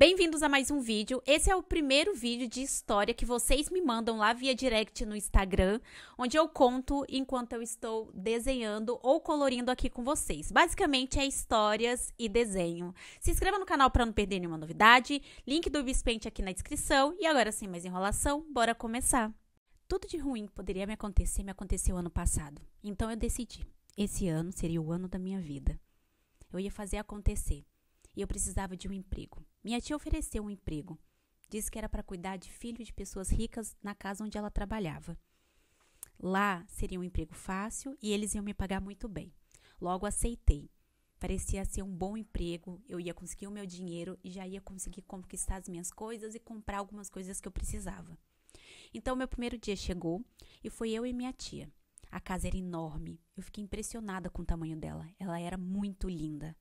Bem-vindos a mais um vídeo. Esse é o primeiro vídeo de história que vocês me mandam lá via direct no Instagram, onde eu conto enquanto eu estou desenhando ou colorindo aqui com vocês. Basicamente é histórias e desenho. Se inscreva no canal para não perder nenhuma novidade. Link do Bispente aqui na descrição. E agora sem mais enrolação, bora começar. Tudo de ruim que poderia me acontecer me aconteceu ano passado. Então eu decidi, esse ano seria o ano da minha vida. Eu ia fazer acontecer e eu precisava de um emprego. Minha tia ofereceu um emprego. Disse que era para cuidar de filhos de pessoas ricas na casa onde ela trabalhava. Lá seria um emprego fácil e eles iam me pagar muito bem. Logo aceitei. Parecia ser um bom emprego, eu ia conseguir o meu dinheiro e já ia conseguir conquistar as minhas coisas e comprar algumas coisas que eu precisava. Então, meu primeiro dia chegou e foi eu e minha tia. A casa era enorme, eu fiquei impressionada com o tamanho dela, ela era muito linda.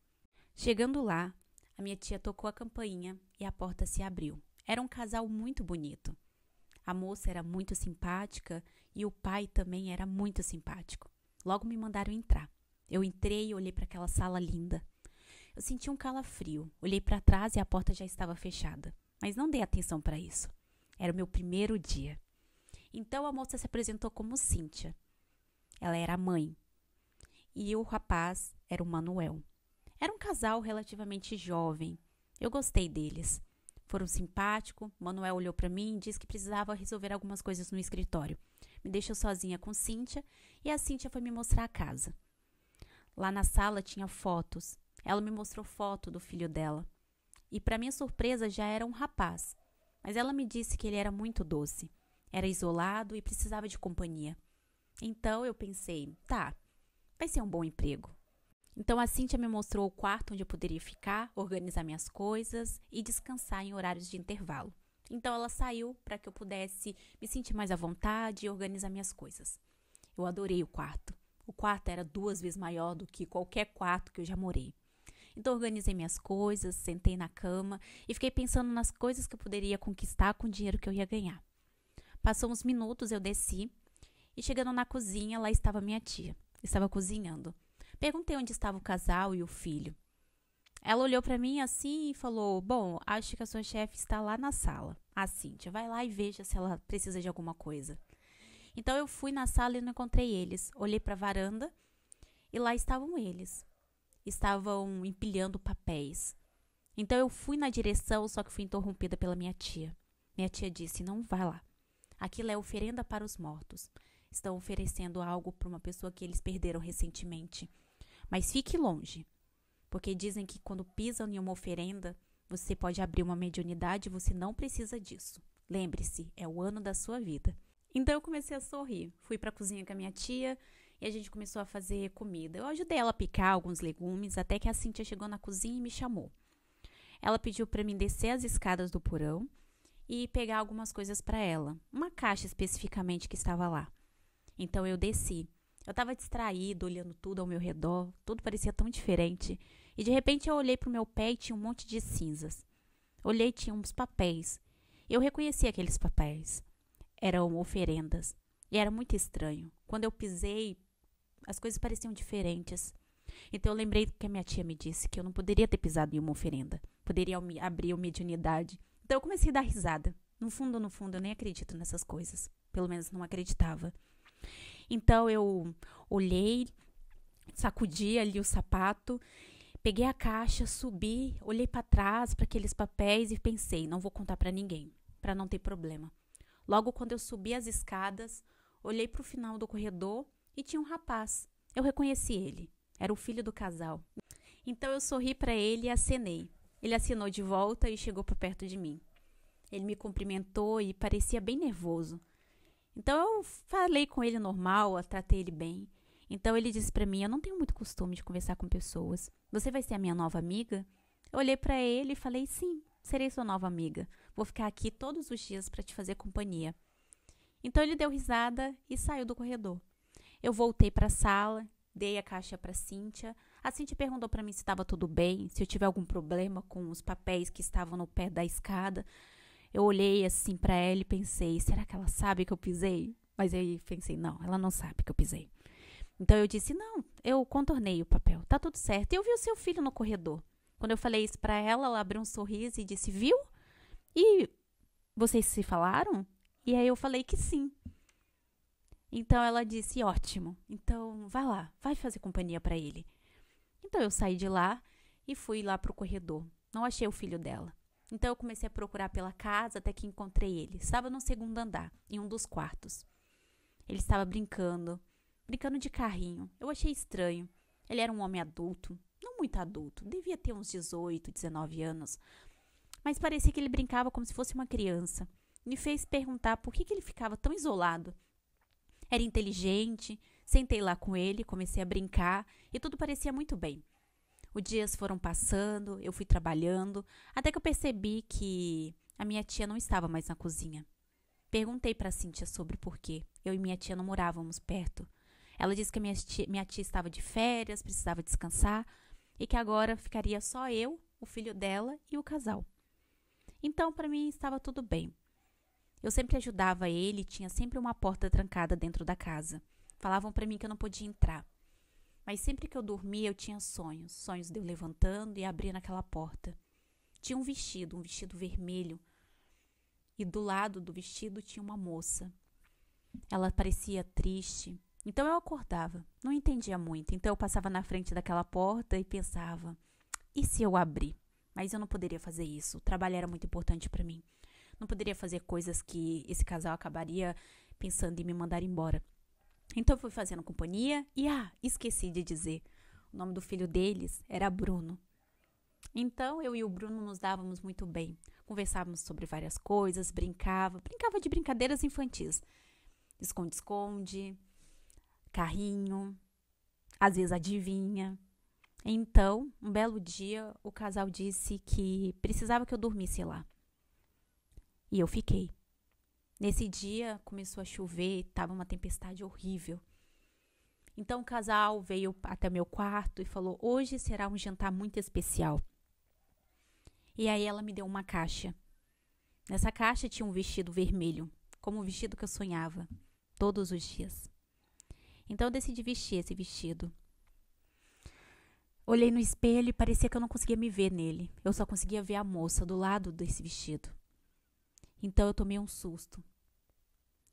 Chegando lá, a minha tia tocou a campainha e a porta se abriu. Era um casal muito bonito. A moça era muito simpática e o pai também era muito simpático. Logo me mandaram entrar. Eu entrei e olhei para aquela sala linda. Eu senti um calafrio. Olhei para trás e a porta já estava fechada, mas não dei atenção para isso. Era o meu primeiro dia. Então a moça se apresentou como Cíntia. Ela era a mãe. E o rapaz era o Manuel. Era um casal relativamente jovem. Eu gostei deles. Foram simpáticos. Manuel olhou para mim e disse que precisava resolver algumas coisas no escritório. Me deixou sozinha com Cíntia e a Cíntia foi me mostrar a casa. Lá na sala tinha fotos. Ela me mostrou foto do filho dela. E para minha surpresa já era um rapaz. Mas ela me disse que ele era muito doce. Era isolado e precisava de companhia. Então eu pensei, tá, vai ser um bom emprego. Então a Cíntia me mostrou o quarto onde eu poderia ficar, organizar minhas coisas e descansar em horários de intervalo. Então ela saiu para que eu pudesse me sentir mais à vontade e organizar minhas coisas. Eu adorei o quarto. O quarto era duas vezes maior do que qualquer quarto que eu já morei. Então organizei minhas coisas, sentei na cama e fiquei pensando nas coisas que eu poderia conquistar com o dinheiro que eu ia ganhar. Passou uns minutos, eu desci e chegando na cozinha, lá estava minha tia. Estava cozinhando. Perguntei onde estava o casal e o filho. Ela olhou para mim assim e falou: Bom, acho que a sua chefe está lá na sala. A ah, Cíntia, vai lá e veja se ela precisa de alguma coisa. Então eu fui na sala e não encontrei eles. Olhei para a varanda e lá estavam eles. Estavam empilhando papéis. Então eu fui na direção, só que fui interrompida pela minha tia. Minha tia disse: Não vá lá. Aquilo é oferenda para os mortos. Estão oferecendo algo para uma pessoa que eles perderam recentemente. Mas fique longe, porque dizem que quando pisam em uma oferenda, você pode abrir uma mediunidade e você não precisa disso. Lembre-se, é o ano da sua vida. Então eu comecei a sorrir. Fui para a cozinha com a minha tia e a gente começou a fazer comida. Eu ajudei ela a picar alguns legumes até que a Cintia chegou na cozinha e me chamou. Ela pediu para mim descer as escadas do porão e pegar algumas coisas para ela, uma caixa especificamente que estava lá. Então eu desci eu estava distraída, olhando tudo ao meu redor, tudo parecia tão diferente. E de repente eu olhei para o meu pé e tinha um monte de cinzas. Olhei e tinha uns papéis. Eu reconheci aqueles papéis. Eram oferendas. E era muito estranho. Quando eu pisei, as coisas pareciam diferentes. Então eu lembrei do que a minha tia me disse, que eu não poderia ter pisado em uma oferenda. Poderia abrir uma mediunidade. Então eu comecei a dar risada. No fundo, no fundo, eu nem acredito nessas coisas. Pelo menos não acreditava. Então eu olhei, sacudi ali o sapato, peguei a caixa, subi, olhei para trás para aqueles papéis e pensei, não vou contar para ninguém, para não ter problema. Logo quando eu subi as escadas, olhei para o final do corredor e tinha um rapaz. Eu reconheci ele. Era o filho do casal. Então eu sorri para ele e acenei. Ele assinou de volta e chegou para perto de mim. Ele me cumprimentou e parecia bem nervoso. Então eu falei com ele normal, tratei ele bem. Então ele disse para mim: "Eu não tenho muito costume de conversar com pessoas. Você vai ser a minha nova amiga?" Eu olhei para ele e falei: "Sim, serei sua nova amiga. Vou ficar aqui todos os dias para te fazer companhia." Então ele deu risada e saiu do corredor. Eu voltei para a sala, dei a caixa para Cíntia. A Cíntia perguntou para mim se estava tudo bem, se eu tive algum problema com os papéis que estavam no pé da escada. Eu olhei assim para ela e pensei: será que ela sabe que eu pisei? Mas aí pensei: não, ela não sabe que eu pisei. Então eu disse: não, eu contornei o papel, tá tudo certo. E eu vi o seu filho no corredor. Quando eu falei isso para ela, ela abriu um sorriso e disse: viu? E vocês se falaram? E aí eu falei que sim. Então ela disse: ótimo, então vai lá, vai fazer companhia para ele. Então eu saí de lá e fui lá para o corredor. Não achei o filho dela. Então eu comecei a procurar pela casa até que encontrei ele. Estava no segundo andar, em um dos quartos. Ele estava brincando, brincando de carrinho. Eu achei estranho. Ele era um homem adulto, não muito adulto, devia ter uns 18, 19 anos, mas parecia que ele brincava como se fosse uma criança. Me fez perguntar por que, que ele ficava tão isolado. Era inteligente, sentei lá com ele, comecei a brincar e tudo parecia muito bem. Os dias foram passando, eu fui trabalhando, até que eu percebi que a minha tia não estava mais na cozinha. Perguntei para a Cíntia sobre o porquê. Eu e minha tia não morávamos perto. Ela disse que minha tia, minha tia estava de férias, precisava descansar e que agora ficaria só eu, o filho dela e o casal. Então, para mim, estava tudo bem. Eu sempre ajudava ele, tinha sempre uma porta trancada dentro da casa. Falavam para mim que eu não podia entrar. Mas sempre que eu dormia, eu tinha sonhos. Sonhos de eu levantando e abrindo aquela porta. Tinha um vestido, um vestido vermelho. E do lado do vestido tinha uma moça. Ela parecia triste. Então eu acordava, não entendia muito. Então eu passava na frente daquela porta e pensava: e se eu abrir? Mas eu não poderia fazer isso. O trabalho era muito importante para mim. Não poderia fazer coisas que esse casal acabaria pensando em me mandar embora. Então eu fui fazendo companhia e ah, esqueci de dizer. O nome do filho deles era Bruno. Então eu e o Bruno nos dávamos muito bem. Conversávamos sobre várias coisas, brincava, brincava de brincadeiras infantis. Esconde-esconde, carrinho, às vezes adivinha. Então, um belo dia, o casal disse que precisava que eu dormisse lá. E eu fiquei. Nesse dia começou a chover, estava uma tempestade horrível. Então o casal veio até meu quarto e falou: Hoje será um jantar muito especial. E aí ela me deu uma caixa. Nessa caixa tinha um vestido vermelho, como o vestido que eu sonhava, todos os dias. Então eu decidi vestir esse vestido. Olhei no espelho e parecia que eu não conseguia me ver nele. Eu só conseguia ver a moça do lado desse vestido. Então eu tomei um susto.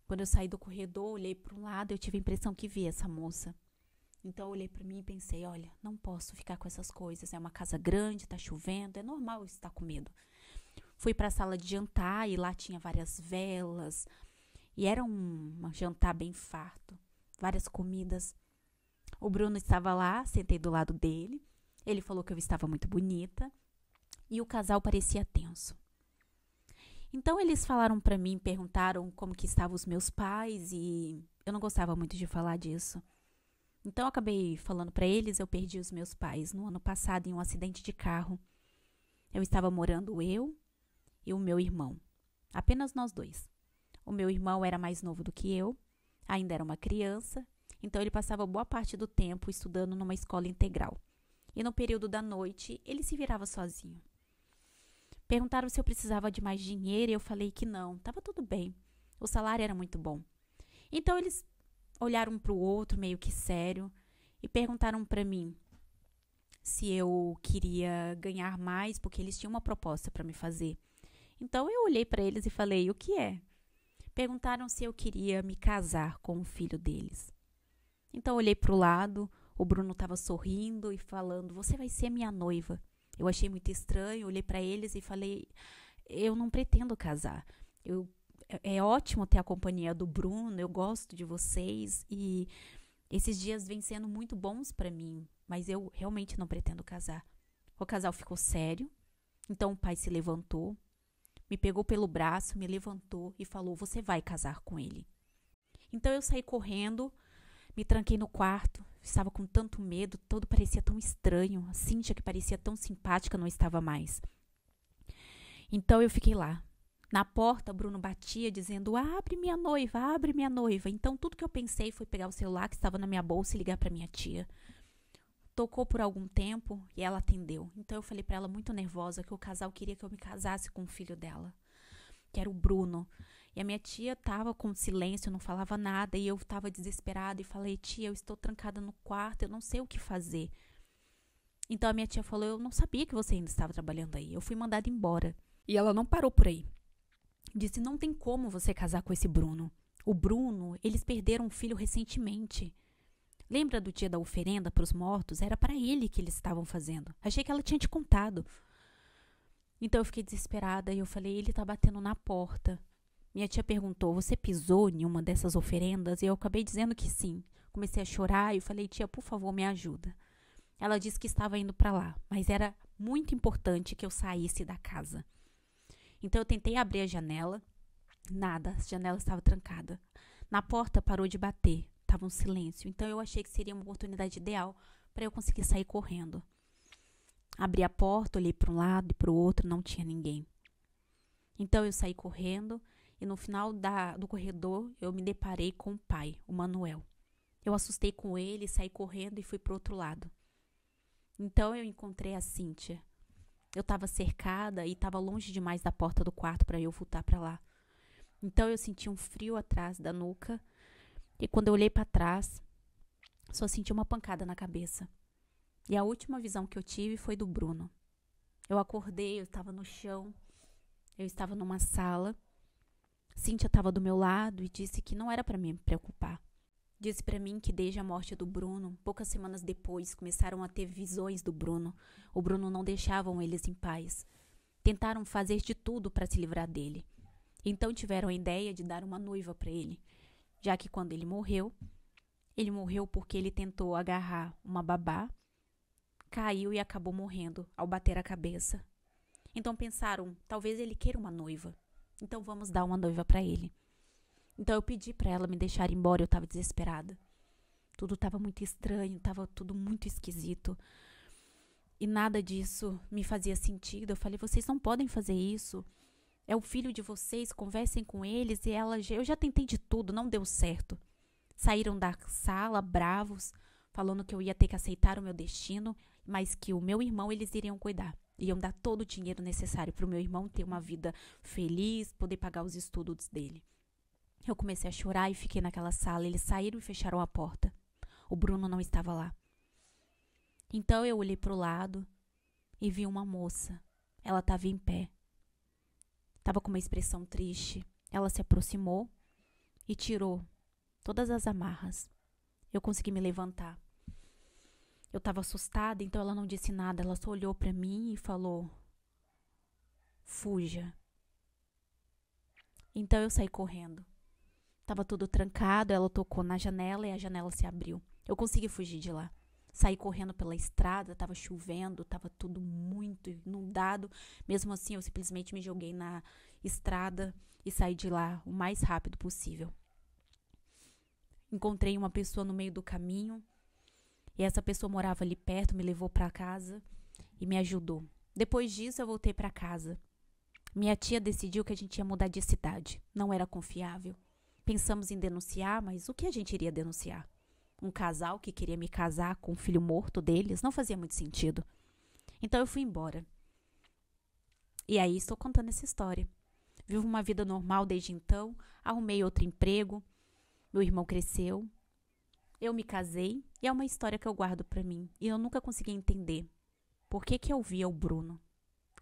Quando eu saí do corredor, olhei para um lado, eu tive a impressão que vi essa moça. Então eu olhei para mim e pensei, olha, não posso ficar com essas coisas, é uma casa grande, está chovendo, é normal estar com medo. Fui para a sala de jantar e lá tinha várias velas. E era um, um jantar bem farto, várias comidas. O Bruno estava lá, sentei do lado dele. Ele falou que eu estava muito bonita e o casal parecia tenso. Então eles falaram para mim, perguntaram como que estavam os meus pais e eu não gostava muito de falar disso. Então eu acabei falando para eles, eu perdi os meus pais no ano passado em um acidente de carro. Eu estava morando eu e o meu irmão, apenas nós dois. O meu irmão era mais novo do que eu, ainda era uma criança, então ele passava boa parte do tempo estudando numa escola integral. E no período da noite, ele se virava sozinho. Perguntaram se eu precisava de mais dinheiro e eu falei que não, estava tudo bem. O salário era muito bom. Então eles olharam um para o outro meio que sério e perguntaram para mim se eu queria ganhar mais, porque eles tinham uma proposta para me fazer. Então eu olhei para eles e falei: "O que é?" Perguntaram se eu queria me casar com o filho deles. Então eu olhei para o lado, o Bruno estava sorrindo e falando: "Você vai ser minha noiva". Eu achei muito estranho, olhei para eles e falei: eu não pretendo casar. Eu, é, é ótimo ter a companhia do Bruno, eu gosto de vocês e esses dias vêm sendo muito bons para mim, mas eu realmente não pretendo casar. O casal ficou sério, então o pai se levantou, me pegou pelo braço, me levantou e falou: Você vai casar com ele. Então eu saí correndo, me tranquei no quarto, estava com tanto medo, todo parecia tão estranho. A Cíntia, que parecia tão simpática, não estava mais. Então eu fiquei lá. Na porta, Bruno batia, dizendo: Abre minha noiva, abre minha noiva. Então tudo que eu pensei foi pegar o celular que estava na minha bolsa e ligar para minha tia. Tocou por algum tempo e ela atendeu. Então eu falei para ela, muito nervosa, que o casal queria que eu me casasse com o filho dela, que era o Bruno. E a minha tia tava com silêncio, não falava nada, e eu tava desesperada e falei: "Tia, eu estou trancada no quarto, eu não sei o que fazer". Então a minha tia falou: "Eu não sabia que você ainda estava trabalhando aí. Eu fui mandada embora". E ela não parou por aí. Disse: "Não tem como você casar com esse Bruno. O Bruno, eles perderam um filho recentemente. Lembra do dia da oferenda para os mortos? Era para ele que eles estavam fazendo. Achei que ela tinha te contado". Então eu fiquei desesperada e eu falei: "Ele tá batendo na porta". Minha tia perguntou: Você pisou em uma dessas oferendas? E eu acabei dizendo que sim. Comecei a chorar e falei: Tia, por favor, me ajuda. Ela disse que estava indo para lá, mas era muito importante que eu saísse da casa. Então eu tentei abrir a janela, nada, a janela estava trancada. Na porta parou de bater, estava um silêncio. Então eu achei que seria uma oportunidade ideal para eu conseguir sair correndo. Abri a porta, olhei para um lado e para o outro, não tinha ninguém. Então eu saí correndo e no final da, do corredor eu me deparei com o pai, o Manuel. Eu assustei com ele, saí correndo e fui para outro lado. Então eu encontrei a Cíntia. Eu estava cercada e estava longe demais da porta do quarto para eu voltar para lá. Então eu senti um frio atrás da nuca e quando eu olhei para trás, só senti uma pancada na cabeça. E a última visão que eu tive foi do Bruno. Eu acordei, eu estava no chão, eu estava numa sala Cíntia estava do meu lado e disse que não era para me preocupar. Disse para mim que desde a morte do Bruno, poucas semanas depois, começaram a ter visões do Bruno. O Bruno não deixavam eles em paz. Tentaram fazer de tudo para se livrar dele. Então tiveram a ideia de dar uma noiva para ele, já que quando ele morreu, ele morreu porque ele tentou agarrar uma babá, caiu e acabou morrendo ao bater a cabeça. Então pensaram, talvez ele queira uma noiva. Então vamos dar uma noiva para ele. Então eu pedi para ela me deixar embora, eu estava desesperada. Tudo estava muito estranho, estava tudo muito esquisito. E nada disso me fazia sentido. Eu falei: "Vocês não podem fazer isso. É o filho de vocês, conversem com eles". E ela, eu já tentei de tudo, não deu certo. Saíram da sala bravos, falando que eu ia ter que aceitar o meu destino, mas que o meu irmão eles iriam cuidar iam dar todo o dinheiro necessário para o meu irmão ter uma vida feliz, poder pagar os estudos dele. Eu comecei a chorar e fiquei naquela sala. Eles saíram e fecharam a porta. O Bruno não estava lá. Então eu olhei para o lado e vi uma moça. Ela estava em pé. Estava com uma expressão triste. Ela se aproximou e tirou todas as amarras. Eu consegui me levantar. Eu estava assustada, então ela não disse nada, ela só olhou para mim e falou: "Fuja". Então eu saí correndo. Tava tudo trancado, ela tocou na janela e a janela se abriu. Eu consegui fugir de lá. Saí correndo pela estrada, tava chovendo, tava tudo muito inundado. Mesmo assim, eu simplesmente me joguei na estrada e saí de lá o mais rápido possível. Encontrei uma pessoa no meio do caminho e essa pessoa morava ali perto, me levou para casa e me ajudou. Depois disso, eu voltei para casa. Minha tia decidiu que a gente ia mudar de cidade. Não era confiável. Pensamos em denunciar, mas o que a gente iria denunciar? Um casal que queria me casar com o filho morto deles não fazia muito sentido. Então eu fui embora. E aí estou contando essa história. Vivo uma vida normal desde então, arrumei outro emprego, meu irmão cresceu, eu me casei e é uma história que eu guardo para mim e eu nunca consegui entender por que, que eu via o Bruno,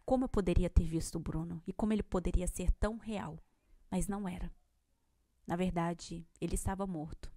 como eu poderia ter visto o Bruno e como ele poderia ser tão real, mas não era. Na verdade, ele estava morto